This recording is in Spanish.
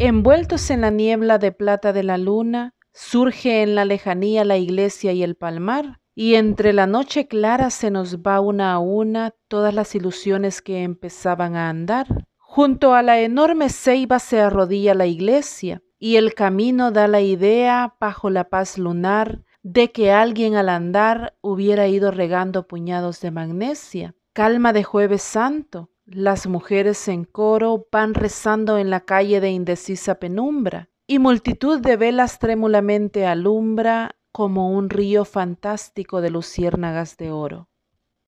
Envueltos en la niebla de plata de la luna, surge en la lejanía la iglesia y el palmar, y entre la noche clara se nos va una a una todas las ilusiones que empezaban a andar. Junto a la enorme ceiba se arrodilla la iglesia, y el camino da la idea, bajo la paz lunar, de que alguien al andar hubiera ido regando puñados de magnesia. Calma de jueves santo, las mujeres en coro van rezando en la calle de indecisa penumbra, y multitud de velas trémulamente alumbra como un río fantástico de luciérnagas de oro.